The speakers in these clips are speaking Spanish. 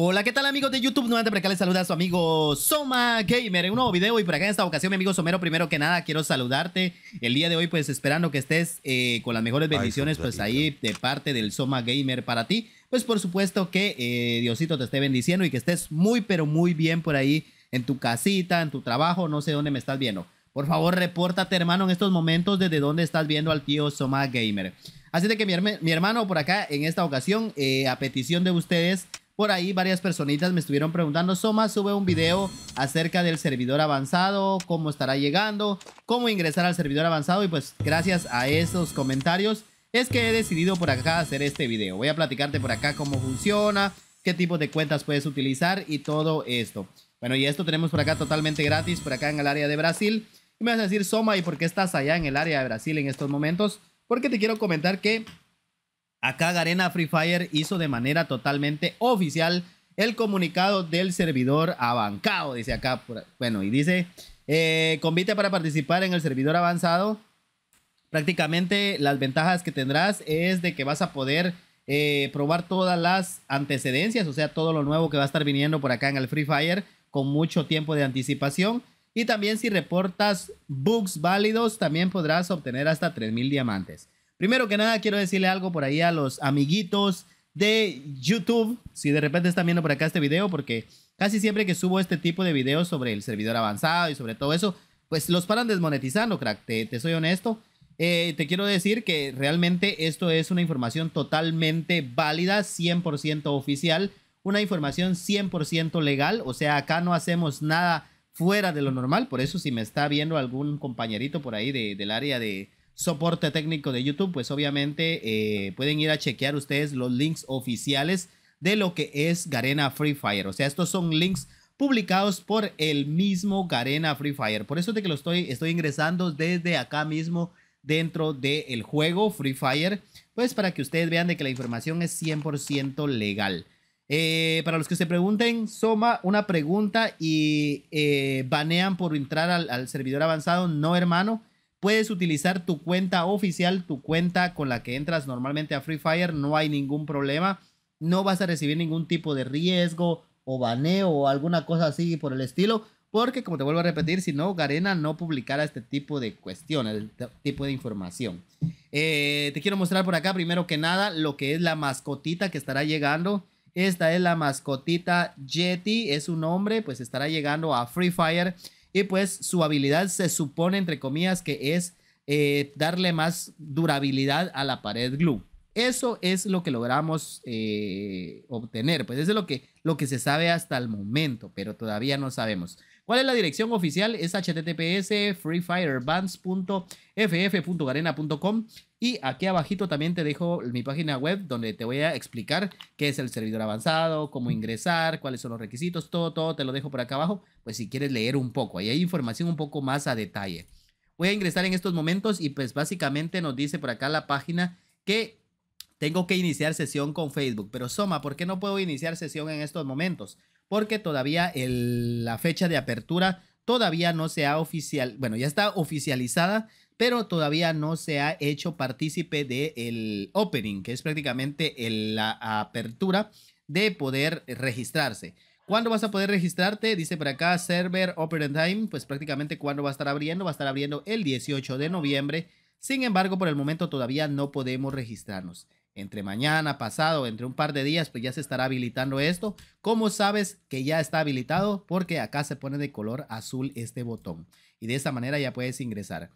Hola, ¿qué tal amigos de YouTube? Nuevamente por acá les saluda a su amigo Soma Gamer en un nuevo video y por acá en esta ocasión mi amigo Somero, primero que nada quiero saludarte el día de hoy pues esperando que estés eh, con las mejores bendiciones pues ahí de parte del Soma Gamer para ti, pues por supuesto que eh, Diosito te esté bendiciendo y que estés muy pero muy bien por ahí en tu casita, en tu trabajo, no sé dónde me estás viendo. Por favor, repórtate hermano en estos momentos desde dónde estás viendo al tío Soma Gamer. Así de que mi, hermano por acá en esta ocasión, eh, a petición de ustedes, por ahí varias personitas me estuvieron preguntando, Soma, sube un video acerca del servidor avanzado, cómo estará llegando, cómo ingresar al servidor avanzado y pues gracias a esos comentarios es que he decidido por acá hacer este video. Voy a platicarte por acá cómo funciona, qué tipo de cuentas puedes utilizar y todo esto. Bueno, y esto tenemos por acá totalmente gratis, por acá en el área de Brasil. Y me vas a decir, Soma, ¿y por qué estás allá en el área de Brasil en estos momentos? Porque te quiero comentar que Acá Garena Free Fire hizo de manera totalmente oficial el comunicado del servidor avanzado dice acá. Bueno, y dice, eh, convite para participar en el servidor avanzado. Prácticamente las ventajas que tendrás es de que vas a poder eh, probar todas las antecedencias, o sea, todo lo nuevo que va a estar viniendo por acá en el Free Fire con mucho tiempo de anticipación. Y también si reportas bugs válidos, también podrás obtener hasta 3.000 diamantes. Primero que nada, quiero decirle algo por ahí a los amiguitos de YouTube. Si de repente están viendo por acá este video, porque casi siempre que subo este tipo de videos sobre el servidor avanzado y sobre todo eso, pues los paran desmonetizando, crack. Te, soy honesto. Eh, te quiero decir que realmente esto es una información totalmente válida, 100% oficial, una información 100% legal. O sea, acá no hacemos nada fuera de lo normal. Por eso si me está viendo algún compañerito por ahí del área de, soporte técnico de YouTube, pues obviamente eh, pueden ir a chequear ustedes los links oficiales de lo que es Garena Free Fire. O sea, estos son links publicados por el mismo Garena Free Fire. Por eso de que lo estoy, estoy ingresando desde acá mismo dentro del juego Free Fire, pues para que ustedes vean de que la información es 100% legal. Eh, para los que se pregunten, Soma, una pregunta y eh, banean por entrar al servidor avanzado. No, hermano, Puedes utilizar tu cuenta oficial, tu cuenta con la que entras normalmente a Free Fire, no hay ningún problema. No vas a recibir ningún tipo de riesgo o baneo o alguna cosa así por el estilo. Porque, como te vuelvo a repetir, si no, Garena no publicará este tipo de cuestiones, este tipo de información. Eh, te quiero mostrar por acá, primero que nada, lo que es la mascotita que estará llegando. Esta es la mascotita Jetty, es un hombre, pues estará llegando a Free Fire y pues su habilidad se supone, entre comillas, que es eh, darle más durabilidad a la pared glue. Eso es lo que logramos eh, obtener, pues eso es lo que, lo que se sabe hasta el momento, pero todavía no sabemos. ¿Cuál es la dirección oficial? Es https freefirebands.ff.garena.com y aquí abajito también te dejo mi página web donde te voy a explicar qué es el servidor avanzado, cómo ingresar, cuáles son los requisitos, todo, todo te lo dejo por acá abajo, pues si quieres leer un poco, ahí hay información un poco más a detalle. Voy a ingresar en estos momentos y pues básicamente nos dice por acá la página que tengo que iniciar sesión con Facebook. Pero Soma, ¿por qué no puedo iniciar sesión en estos momentos? Porque todavía el, la fecha de apertura todavía no se ha oficial, bueno, ya está oficializada, pero todavía no se ha hecho partícipe del el opening, que es prácticamente la apertura de poder registrarse. ¿Cuándo vas a poder registrarte? Dice por acá Server Open Time, pues prácticamente cuándo va a estar abriendo, va a estar abriendo el 18 de noviembre. Sin embargo, por el momento todavía no podemos registrarnos entre mañana, pasado, entre un par de días, pues ya se estará habilitando esto. ¿Cómo sabes que ya está habilitado? Porque acá se pone de color azul este botón y de esa manera ya puedes ingresar.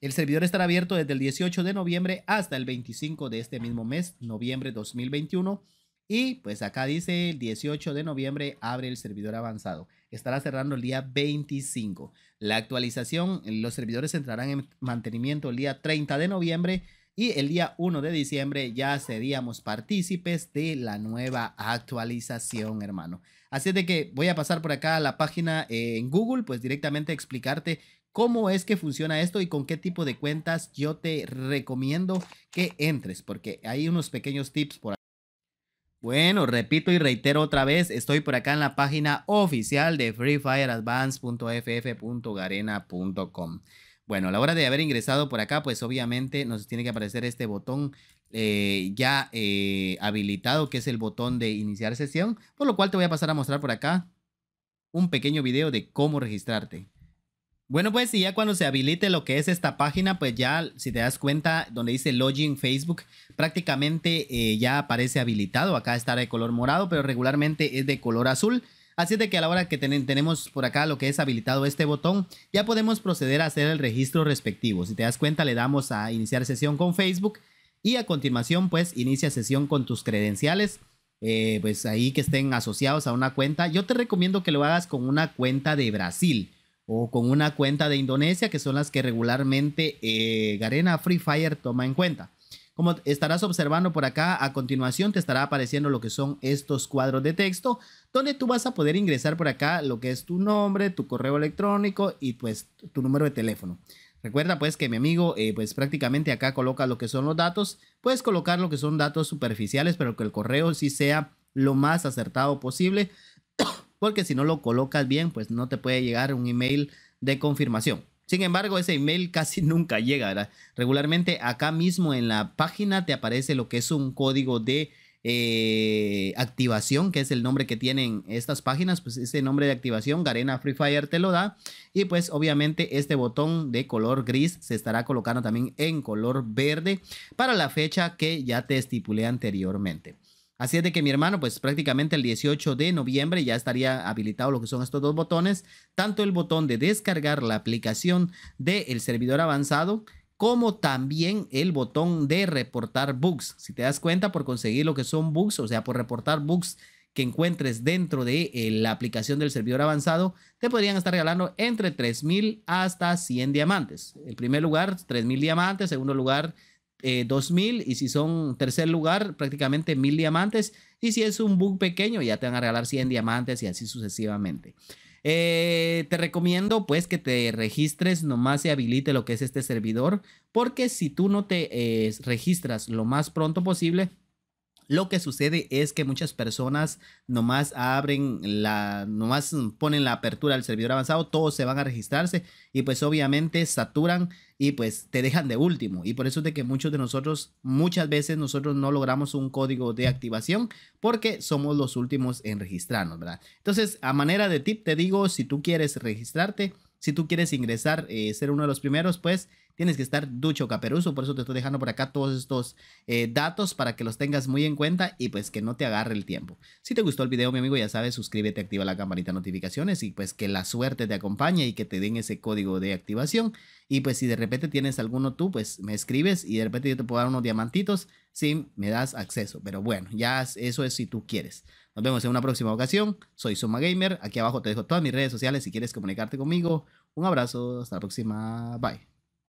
El servidor estará abierto desde el 18 de noviembre hasta el 25 de este mismo mes, noviembre 2021. Y pues acá dice el 18 de noviembre abre el servidor avanzado. Estará cerrando el día 25. La actualización, los servidores entrarán en mantenimiento el día 30 de noviembre y el día 1 de diciembre ya seríamos partícipes de la nueva actualización, hermano. Así de que voy a pasar por acá a la página en Google, pues directamente explicarte cómo es que funciona esto y con qué tipo de cuentas yo te recomiendo que entres, porque hay unos pequeños tips por aquí. Bueno, repito y reitero otra vez, estoy por acá en la página oficial de freefireadvance.ff.garena.com. Bueno, a la hora de haber ingresado por acá, pues obviamente nos tiene que aparecer este botón eh, ya eh, habilitado, que es el botón de iniciar sesión, por lo cual te voy a pasar a mostrar por acá un pequeño video de cómo registrarte. Bueno, pues y ya cuando se habilite lo que es esta página, pues ya si te das cuenta donde dice Login Facebook, prácticamente eh, ya aparece habilitado. Acá estará de color morado, pero regularmente es de color azul. Así de que a la hora que tenemos por acá lo que es habilitado este botón, ya podemos proceder a hacer el registro respectivo. Si te das cuenta, le damos a iniciar sesión con Facebook y a continuación, pues, inicia sesión con tus credenciales. Eh, pues ahí que estén asociados a una cuenta. Yo te recomiendo que lo hagas con una cuenta de Brasil o con una cuenta de Indonesia, que son las que regularmente eh, Garena Free Fire toma en cuenta. Como estarás observando por acá, a continuación te estará apareciendo lo que son estos cuadros de texto, donde tú vas a poder ingresar por acá lo que es tu nombre, tu correo electrónico y pues tu número de teléfono. Recuerda pues que mi amigo eh, pues prácticamente acá coloca lo que son los datos, puedes colocar lo que son datos superficiales, pero que el correo sí sea lo más acertado posible, porque si no lo colocas bien, pues no te puede llegar un email de confirmación. Sin embargo, ese email casi nunca llega. Regularmente acá mismo en la página te aparece lo que es un código de eh, activación, que es el nombre que tienen estas páginas, pues ese nombre de activación, Garena Free Fire te lo da. Y pues obviamente este botón de color gris se estará colocando también en color verde para la fecha que ya te estipulé anteriormente. Así es de que mi hermano, pues prácticamente el 18 de noviembre ya estaría habilitado lo que son estos dos botones, tanto el botón de descargar la aplicación del servidor avanzado como también el botón de reportar bugs. Si te das cuenta, por conseguir lo que son bugs, o sea, por reportar bugs que encuentres dentro de eh, la aplicación del servidor avanzado, te podrían estar regalando entre 3.000 hasta 100 diamantes. En primer lugar, 3.000 diamantes. Segundo lugar, 2000 eh, y si son tercer lugar, prácticamente 1000 diamantes. Y si es un bug pequeño, ya te van a regalar 100 diamantes y así sucesivamente. Eh, te recomiendo pues que te registres, nomás se habilite lo que es este servidor, porque si tú no te eh, registras lo más pronto posible, lo que sucede es que muchas personas nomás abren la, nomás ponen la apertura del servidor avanzado, todos se van a registrarse y pues obviamente saturan y pues te dejan de último. Y por eso es de que muchos de nosotros, muchas veces nosotros no logramos un código de activación porque somos los últimos en registrarnos, ¿verdad? Entonces, a manera de tip, te digo, si tú quieres registrarte, si tú quieres ingresar, eh, ser uno de los primeros, pues tienes que estar ducho caperuso. Por eso te estoy dejando por acá todos estos eh, datos para que los tengas muy en cuenta y pues que no te agarre el tiempo. Si te gustó el video, mi amigo, ya sabes, suscríbete, activa la campanita de notificaciones y pues que la suerte te acompañe y que te den ese código de activación. Y pues si de repente tienes alguno tú, pues me escribes y de repente yo te puedo dar unos diamantitos si me das acceso. Pero bueno, ya eso es si tú quieres. Nos vemos en una próxima ocasión. Soy Suma Gamer. Aquí abajo te dejo todas mis redes sociales si quieres comunicarte conmigo. Un abrazo. Hasta la próxima. Bye.